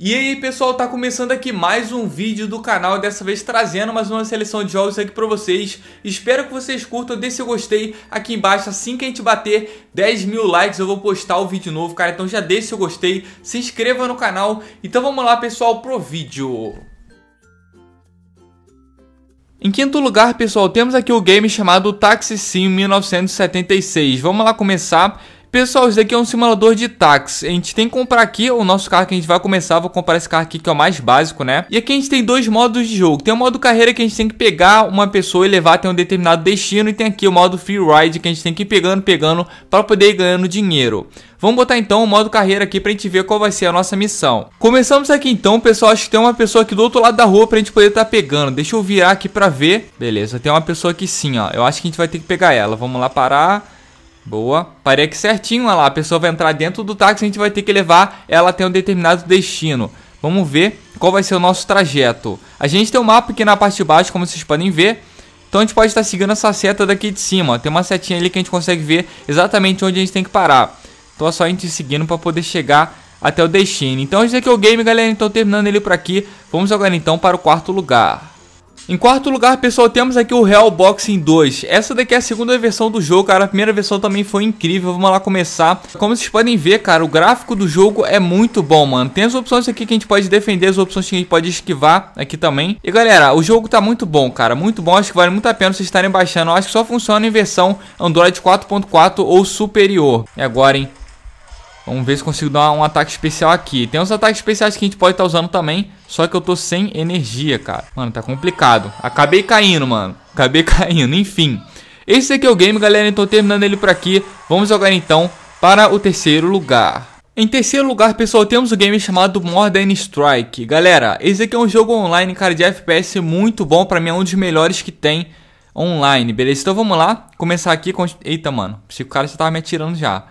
E aí pessoal, tá começando aqui mais um vídeo do canal, dessa vez trazendo mais uma seleção de jogos aqui pra vocês. Espero que vocês curtam, dê seu gostei aqui embaixo, assim que a gente bater 10 mil likes eu vou postar o vídeo novo, cara. Então já deixe seu gostei, se inscreva no canal. Então vamos lá pessoal pro vídeo. Em quinto lugar, pessoal, temos aqui o game chamado Taxi Sim 1976. Vamos lá começar. Pessoal, isso daqui é um simulador de táxi. A gente tem que comprar aqui o nosso carro que a gente vai começar. Vou comprar esse carro aqui que é o mais básico, né? E aqui a gente tem dois modos de jogo. Tem o modo carreira que a gente tem que pegar uma pessoa e levar até um determinado destino. E tem aqui o modo free ride que a gente tem que ir pegando, pegando para poder ir ganhando dinheiro. Vamos botar então o modo carreira aqui pra gente ver qual vai ser a nossa missão. Começamos aqui então, pessoal. Acho que tem uma pessoa aqui do outro lado da rua pra gente poder estar tá pegando. Deixa eu virar aqui pra ver. Beleza, tem uma pessoa aqui sim, ó. Eu acho que a gente vai ter que pegar ela. Vamos lá parar. Boa. Parei aqui certinho, olha lá. A pessoa vai entrar dentro do táxi, a gente vai ter que levar ela até um determinado destino. Vamos ver qual vai ser o nosso trajeto. A gente tem um mapa aqui na parte de baixo, como vocês podem ver. Então a gente pode estar seguindo essa seta daqui de cima. Tem uma setinha ali que a gente consegue ver exatamente onde a gente tem que parar. Então é só a gente seguindo para poder chegar até o destino. Então esse aqui é o game, galera. Então terminando ele por aqui. Vamos agora então para o quarto lugar. Em quarto lugar, pessoal, temos aqui o Real Boxing 2. Essa daqui é a segunda versão do jogo, cara. A primeira versão também foi incrível. Vamos lá começar. Como vocês podem ver, cara, o gráfico do jogo é muito bom, mano. Tem as opções aqui que a gente pode defender, as opções que a gente pode esquivar aqui também. E, galera, o jogo tá muito bom, cara. Muito bom. Acho que vale muito a pena vocês estarem baixando. acho que só funciona em versão Android 4.4 ou superior. E agora, hein? Vamos ver se consigo dar um ataque especial aqui. Tem uns ataques especiais que a gente pode estar tá usando também. Só que eu tô sem energia, cara. Mano, tá complicado. Acabei caindo, mano. Acabei caindo, enfim. Esse aqui é o game, galera. Então terminando ele por aqui. Vamos jogar então para o terceiro lugar. Em terceiro lugar, pessoal, temos o um game chamado Modern Strike. Galera, esse aqui é um jogo online, cara, de FPS muito bom. Pra mim é um dos melhores que tem online, beleza? Então vamos lá, começar aqui com... Eita, mano, esse cara já tava me atirando já.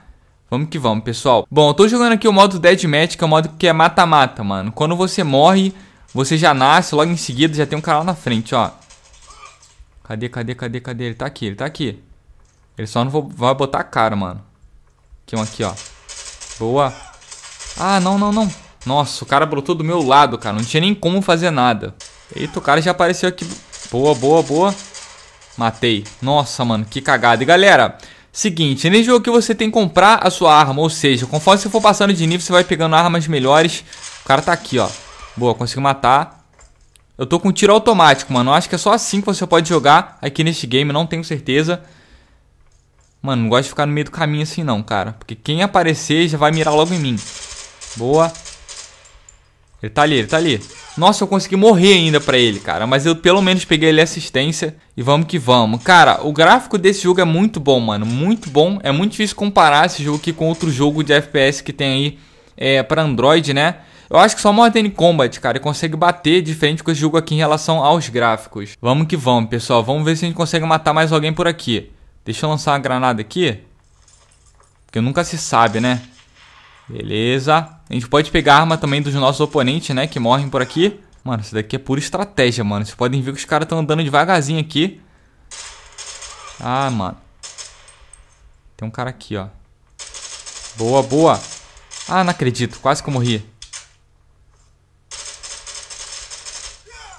Vamos que vamos, pessoal. Bom, eu tô jogando aqui o modo Deadmatch, que é o modo que é mata-mata, mano. Quando você morre, você já nasce, logo em seguida já tem um cara lá na frente, ó. Cadê, cadê, cadê, cadê? Ele tá aqui, ele tá aqui. Ele só não vai botar a cara, mano. Aqui um aqui, ó. Boa. Ah, não, não, não. Nossa, o cara brotou do meu lado, cara. Não tinha nem como fazer nada. Eita, o cara já apareceu aqui. Boa, boa, boa. Matei. Nossa, mano, que cagada. E galera, Seguinte, nesse jogo que você tem que comprar a sua arma, ou seja, conforme você for passando de nível, você vai pegando armas melhores. O cara tá aqui, ó. Boa, consigo matar. Eu tô com tiro automático, mano. Eu acho que é só assim que você pode jogar aqui neste game, não tenho certeza. Mano, não gosto de ficar no meio do caminho assim não, cara. Porque quem aparecer já vai mirar logo em mim. Boa. Ele tá ali, ele tá ali. Nossa, eu consegui morrer ainda pra ele, cara. Mas eu pelo menos peguei ele assistência. E vamos que vamos. Cara, o gráfico desse jogo é muito bom, mano. Muito bom. É muito difícil comparar esse jogo aqui com outro jogo de FPS que tem aí é, pra Android, né? Eu acho que só Modern Combat, cara, consegue bater diferente com esse jogo aqui em relação aos gráficos. Vamos que vamos, pessoal. Vamos ver se a gente consegue matar mais alguém por aqui. Deixa eu lançar uma granada aqui. Porque nunca se sabe, né? Beleza. A gente pode pegar arma também dos nossos oponentes, né? Que morrem por aqui. Mano, isso daqui é pura estratégia, mano. Vocês podem ver que os caras estão andando devagarzinho aqui. Ah, mano. Tem um cara aqui, ó. Boa, boa. Ah, não acredito. Quase que eu morri.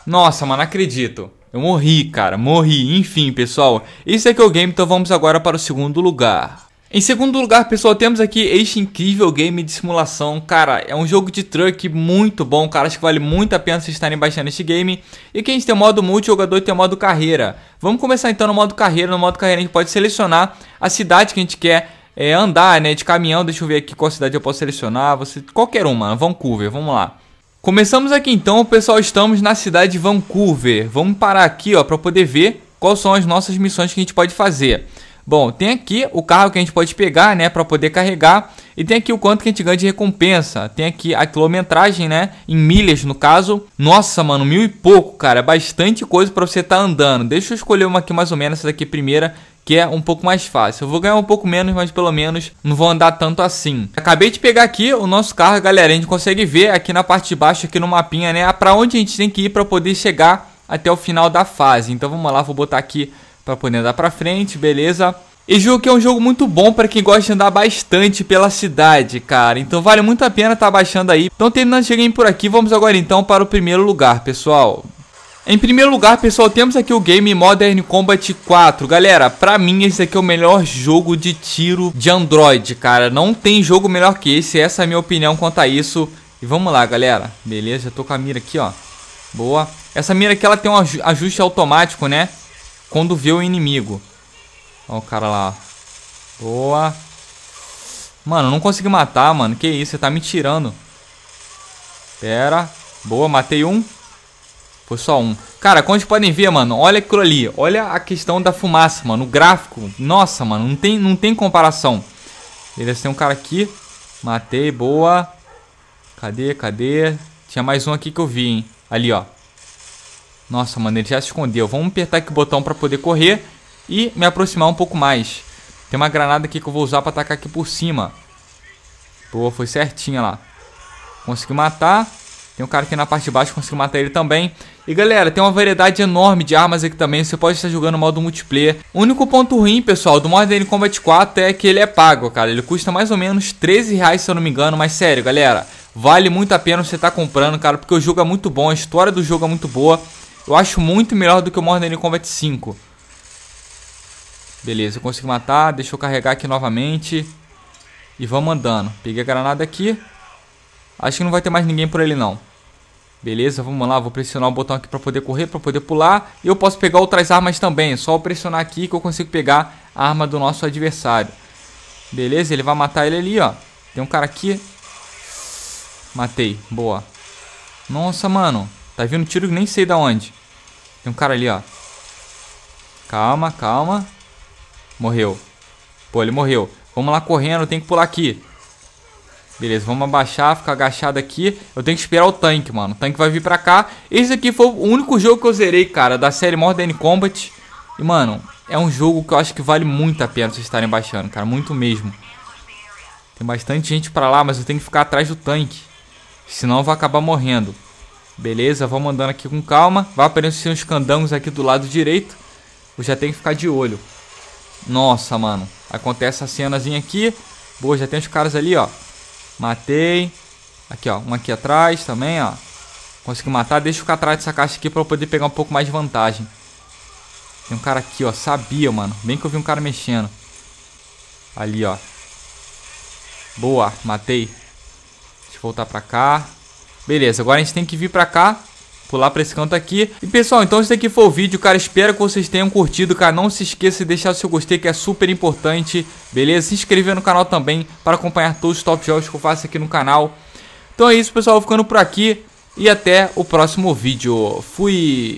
Nossa, mano, não acredito. Eu morri, cara. Morri. Enfim, pessoal. Esse aqui é, é o game, então vamos agora para o segundo lugar. Em segundo lugar, pessoal, temos aqui este incrível game de simulação. Cara, é um jogo de truck muito bom, cara. Acho que vale muito a pena vocês estarem baixando este game. E aqui a gente tem o modo multijogador e tem o modo carreira. Vamos começar então no modo carreira. No modo carreira a gente pode selecionar a cidade que a gente quer é, andar, né? De caminhão, deixa eu ver aqui qual cidade eu posso selecionar. Você, qualquer uma, Vancouver, vamos lá. Começamos aqui então, pessoal, estamos na cidade de Vancouver. Vamos parar aqui, ó, para poder ver quais são as nossas missões que a gente pode fazer. Bom, tem aqui o carro que a gente pode pegar, né, para poder carregar. E tem aqui o quanto que a gente ganha de recompensa. Tem aqui a quilometragem, né, em milhas no caso. Nossa, mano, mil e pouco, cara. É Bastante coisa para você estar tá andando. Deixa eu escolher uma aqui mais ou menos, essa daqui primeira, que é um pouco mais fácil. Eu vou ganhar um pouco menos, mas pelo menos não vou andar tanto assim. Acabei de pegar aqui o nosso carro, galera. A gente consegue ver aqui na parte de baixo, aqui no mapinha, né? Para onde a gente tem que ir para poder chegar até o final da fase. Então vamos lá, vou botar aqui para poder andar para frente, beleza? E jogo que é um jogo muito bom para quem gosta de andar bastante pela cidade, cara. Então vale muito a pena estar tá baixando aí. Então terminando cheguei por aqui, vamos agora então para o primeiro lugar, pessoal. Em primeiro lugar, pessoal, temos aqui o game Modern Combat 4. Galera, pra mim esse aqui é o melhor jogo de tiro de Android, cara. Não tem jogo melhor que esse, essa é a minha opinião quanto a isso. E vamos lá, galera. Beleza, tô com a mira aqui, ó. Boa. Essa mira aqui, ela tem um ajuste automático, né? quando vê o inimigo. Ó o cara lá. Boa. Mano, não consegui matar, mano. Que isso, você tá me tirando. Pera. Boa, matei um. Foi só um. Cara, como vocês podem ver, mano, olha aquilo ali. Olha a questão da fumaça, mano. O gráfico. Nossa, mano, não tem, não tem comparação. Beleza, tem um cara aqui. Matei, boa. Cadê, cadê? Tinha mais um aqui que eu vi, hein. Ali, ó. Nossa, mano, ele já se escondeu. Vamos apertar aqui o botão pra poder correr e me aproximar um pouco mais. Tem uma granada aqui que eu vou usar pra atacar aqui por cima. Boa, foi certinha lá. Consegui matar. Tem um cara aqui na parte de baixo, consegui matar ele também. E galera, tem uma variedade enorme de armas aqui também, você pode estar jogando o modo multiplayer. O único ponto ruim, pessoal, do Modern Combat 4 é que ele é pago, cara. Ele custa mais ou menos 13 reais, se eu não me engano, mas sério, galera, vale muito a pena você estar tá comprando, cara, porque o jogo é muito bom, a história do jogo é muito boa. Eu acho muito melhor do que o Modern Combat 5. Beleza, eu consigo matar. Deixa eu carregar aqui novamente. E vamos andando. Peguei a granada aqui. Acho que não vai ter mais ninguém por ele não. Beleza, vamos lá. Vou pressionar o botão aqui pra poder correr, pra poder pular. E eu posso pegar outras armas também. É só pressionar aqui que eu consigo pegar a arma do nosso adversário. Beleza, ele vai matar ele ali, ó. Tem um cara aqui. Matei, boa. Nossa, mano. Tá vindo tiro que nem sei da onde. Tem um cara ali, ó. Calma, calma. Morreu. Pô, ele morreu. Vamos lá correndo, tem que pular aqui. Beleza, vamos abaixar, ficar agachado aqui. Eu tenho que esperar o tanque, mano. O tanque vai vir pra cá. Esse aqui foi o único jogo que eu zerei, cara, da série Modern Combat. E, mano, é um jogo que eu acho que vale muito a pena vocês estarem baixando, cara. Muito mesmo. Tem bastante gente pra lá, mas eu tenho que ficar atrás do tanque. Senão eu vou acabar morrendo. Beleza, vamos andando aqui com calma. Vai aparecer uns candangos aqui do lado direito. Eu já tenho que ficar de olho. Nossa, mano. Acontece a cenazinha aqui. Boa, já tem os caras ali, ó. Matei. Aqui, ó. Um aqui atrás também, ó. Consegui matar. Deixa eu ficar atrás dessa caixa aqui pra eu poder pegar um pouco mais de vantagem. Tem um cara aqui, ó. Sabia, mano. Bem que eu vi um cara mexendo. Ali, ó. Boa, matei. Deixa eu voltar pra cá. Beleza, agora a gente tem que vir pra cá pular pra esse canto aqui. E pessoal, então esse daqui foi o vídeo, cara, espero que vocês tenham curtido, cara, não se esqueça de deixar o seu gostei que é super importante, beleza? Se inscrever no canal também para acompanhar todos os top jogos que eu faço aqui no canal. Então é isso, pessoal, ficando por aqui e até o próximo vídeo. Fui!